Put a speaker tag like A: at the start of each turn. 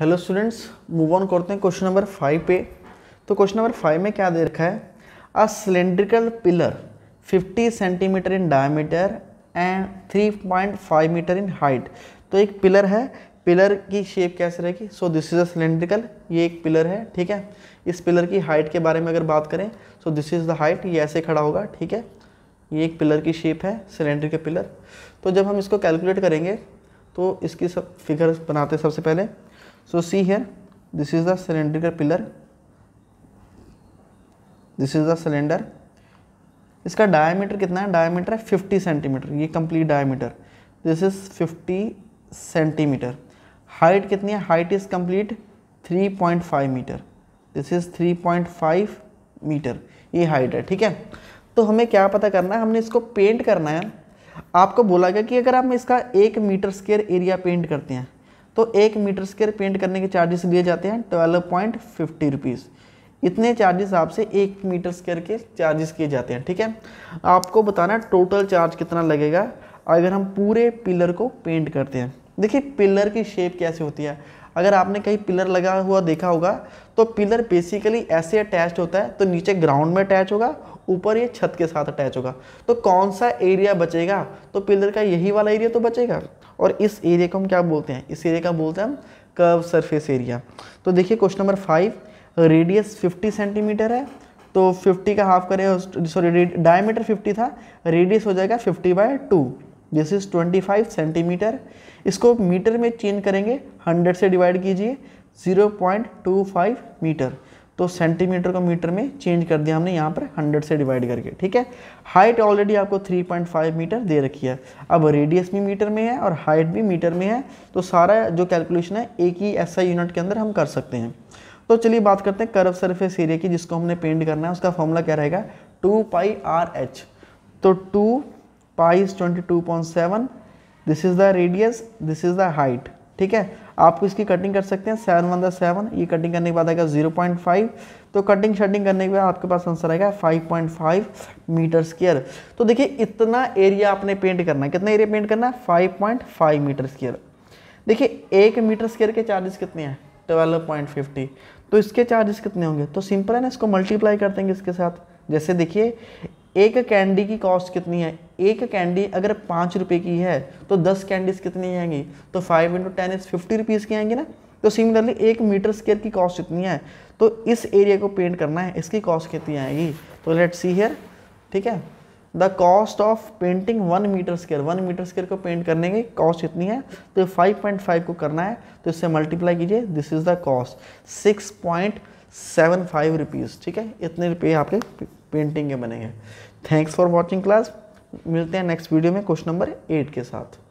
A: hello students move on करते हैं question number five पे तो क्वेश्चन नंबर फाइव में क्या दे रखा है a cylindrical pillar 50 centimetre in diameter and 3.5 metre in height तो एक पिलर है पिलर की शेप कैसे रहेगी so this is a cylindrical ये एक पिलर है ठीक है इस पिलर की हाइट के बारे में अगर बात करें so this is the height ये ऐसे खड़ा होगा ठीक है ये एक पिलर की शेप है सिलेंडर के पिलर तो जब हम इसको कैलकुलेट करेंगे तो इसकी सब फिगर्स बनाते सबसे पहले so see here this is the cylindrical pillar this is the cylinder इसका डायमीटर कितना है डायमीटर है 50 सेंटीमीटर ये complete diameter this is 50 centimetre height कितनी है height is complete 3.5 metre this is 3.5 metre ये हाइट है ठीक है तो हमें क्या पता करना है हमने इसको पेंट करना है आपको बोला गया कि अगर हम इसका एक मीटर स्केयर एरिया पेंट करते हैं तो एक मीटर स्केयर पेंट करने के चार्जेस लिए जाते हैं ट्वेल्व पॉइंट फिफ्टी रुपीज़ इतने चार्जेस आपसे एक मीटर स्केयर के चार्जेस किए जाते हैं ठीक है आपको बताना है टोटल चार्ज कितना लगेगा अगर हम पूरे पिलर को पेंट करते हैं देखिए पिलर की शेप कैसे होती है अगर आपने कहीं पिलर लगा हुआ देखा होगा तो पिलर बेसिकली ऐसे अटैच होता है तो नीचे ग्राउंड में अटैच होगा ऊपर ये छत के साथ अटैच होगा तो कौन सा एरिया बचेगा तो पिलर का यही वाला एरिया तो बचेगा और इस एरिया को हम क्या बोलते हैं इस एरिया का बोलते हैं हम कर्व सरफेस एरिया तो देखिए question number five radius fifty centimetre है तो फिफ्टी का हाफ करें सॉरी डायमीटर फिफ्टी था रेडियस हो जाएगा fifty by two this is twenty five centimetre इसको मीटर में चेंज करेंगे हंड्रेड से डिवाइड कीजिए zero point two five metre तो सेंटीमीटर को मीटर में चेंज कर दिया हमने यहाँ पर 100 से डिवाइड करके ठीक है हाइट ऑलरेडी आपको 3.5 मीटर दे रखी है अब रेडियस भी मीटर में है और हाइट भी मीटर में है तो सारा जो कैलकुलेशन है एक ही ऐसा यूनिट के अंदर हम कर सकते हैं तो चलिए बात करते हैं कर्व सरफेस एरिया की जिसको हमने पेंट करना है उसका फॉर्मूला क्या रहेगा टू पाई आर एच तो two pi is twenty two point seven this is the radius this is the height ठीक है आप इसकी कटिंग कर सकते हैं सेवन वन द सेवन ये कटिंग करने के बाद आएगा जीरो पॉइंट फाइव तो कटिंग शटिंग करने के बाद आपके पास आंसर आएगा five point five metre square तो देखिए इतना एरिया आपने पेंट करना है कितना एरिया पेंट करना है five point five metre square देखिए एक मीटर स्केयर के चार्जेस कितने हैं ट्वेल्व पॉइंट फिफ्टी तो इसके चार्जेस कितने होंगे तो सिंपल है ना इसको मल्टीप्लाई कर देंगे इसके साथ जैसे देखिए एक कैंडी की कॉस्ट कितनी है एक कैंडी अगर पाँच रुपये की है तो दस कैंडीज कितनी आएंगी तो five into ten is fifty rupees की आएंगी ना तो सिमिलरली एक मीटर स्केयर की कॉस्ट कितनी है तो इस एरिया को पेंट करना है इसकी कॉस्ट कितनी आएगी तो लेट सी हेयर ठीक है the cost of painting one metre square one metre square को पेंट करने की कॉस्ट कितनी है तो फाइव पॉइंट फाइव को करना है तो इससे मल्टीप्लाई कीजिए this is the cost six point seven five rupees ठीक है इतने रुपये आपके पेंटिंग के बनेंगे थैंक्स फॉर वॉचिंग क्लास मिलते हैं नेक्स्ट वीडियो में क्वेश्चन नंबर एट के साथ